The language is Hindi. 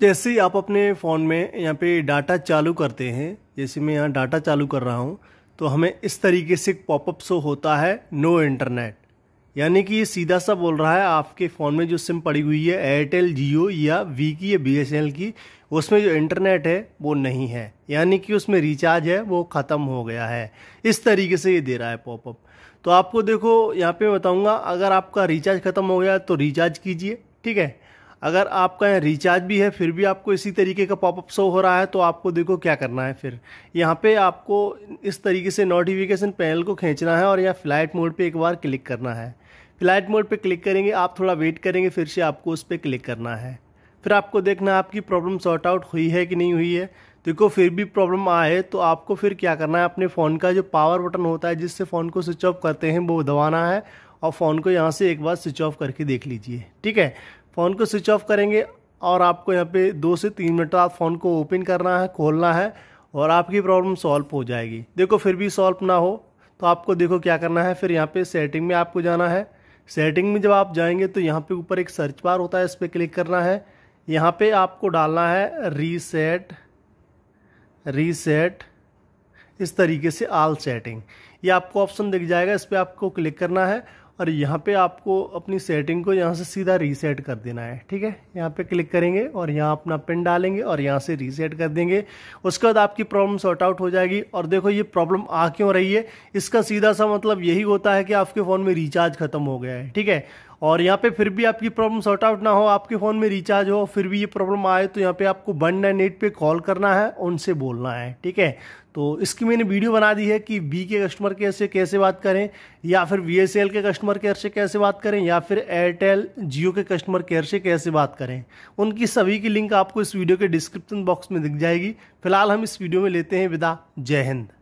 जैसे ही आप अपने फ़ोन में यहाँ पे डाटा चालू करते हैं जैसे मैं यहाँ डाटा चालू कर रहा हूँ तो हमें इस तरीके से पॉपअप शो होता है नो इंटरनेट यानी कि ये सीधा सा बोल रहा है आपके फ़ोन में जो सिम पड़ी हुई है एयरटेल जियो या वी की या बी की उसमें जो इंटरनेट है वो नहीं है यानी कि उसमें रिचार्ज है वो ख़त्म हो गया है इस तरीके से ये दे रहा है पॉपअप तो आपको देखो यहाँ पे बताऊँगा अगर आपका रिचार्ज ख़त्म हो गया तो रिचार्ज कीजिए ठीक है अगर आपका यहाँ रिचार्ज भी है फिर भी आपको इसी तरीके का पॉपअप शो हो रहा है तो आपको देखो क्या करना है फिर यहाँ पे आपको इस तरीके से नोटिफिकेशन पैनल को खींचना है और यहाँ फ्लाइट मोड पे एक बार क्लिक करना है फ्लाइट मोड पे क्लिक करेंगे आप थोड़ा वेट करेंगे फिर से आपको उस पर क्लिक करना है फिर आपको देखना है आपकी प्रॉब्लम सॉर्ट आउट हुई है कि नहीं हुई है देखो फिर भी प्रॉब्लम आए तो आपको फिर क्या करना है अपने फ़ोन का जो पावर बटन होता है जिससे फ़ोन को स्विच ऑफ करते हैं वो दबाना है और फ़ोन को यहाँ से एक बार स्विच ऑफ करके देख लीजिए ठीक है फ़ोन को स्विच ऑफ करेंगे और आपको यहाँ पे दो से तीन मिनट तो आप फ़ोन को ओपन करना है खोलना है और आपकी प्रॉब्लम सॉल्व हो जाएगी देखो फिर भी सॉल्व ना हो तो आपको देखो क्या करना है फिर यहाँ पे सेटिंग में आपको जाना है सेटिंग में जब आप जाएंगे तो यहाँ पे ऊपर एक सर्च बार होता है इस पर क्लिक करना है यहाँ पे आपको डालना है रीसेट रीसेट इस तरीके से आल सेटिंग ये आपको ऑप्शन दिख जाएगा इस पर आपको क्लिक करना है और यहाँ पे आपको अपनी सेटिंग को यहाँ से सीधा रीसेट कर देना है ठीक है यहाँ पे क्लिक करेंगे और यहाँ अपना पिन डालेंगे और यहाँ से रीसेट कर देंगे उसके बाद आपकी प्रॉब्लम सॉर्ट आउट हो जाएगी और देखो ये प्रॉब्लम आ क्यों रही है इसका सीधा सा मतलब यही होता है कि आपके फ़ोन में रिचार्ज ख़त्म हो गया है ठीक है और यहाँ पे फिर भी आपकी प्रॉब्लम सॉर्ट आउट ना हो आपके फ़ोन में रिचार्ज हो फिर भी ये प्रॉब्लम आए तो यहाँ पे आपको वन नाइन एट पर कॉल करना है उनसे बोलना है ठीक है तो इसकी मैंने वीडियो बना दी है कि बी के कस्टमर केयर से कैसे बात करें या फिर वी के कस्टमर केयर से कैसे बात करें या फिर एयरटेल जियो के कस्टमर केयर से कैसे बात करें उनकी सभी की लिंक आपको इस वीडियो के डिस्क्रिप्शन बॉक्स में दिख जाएगी फिलहाल हम इस वीडियो में लेते हैं विदा जय हिंद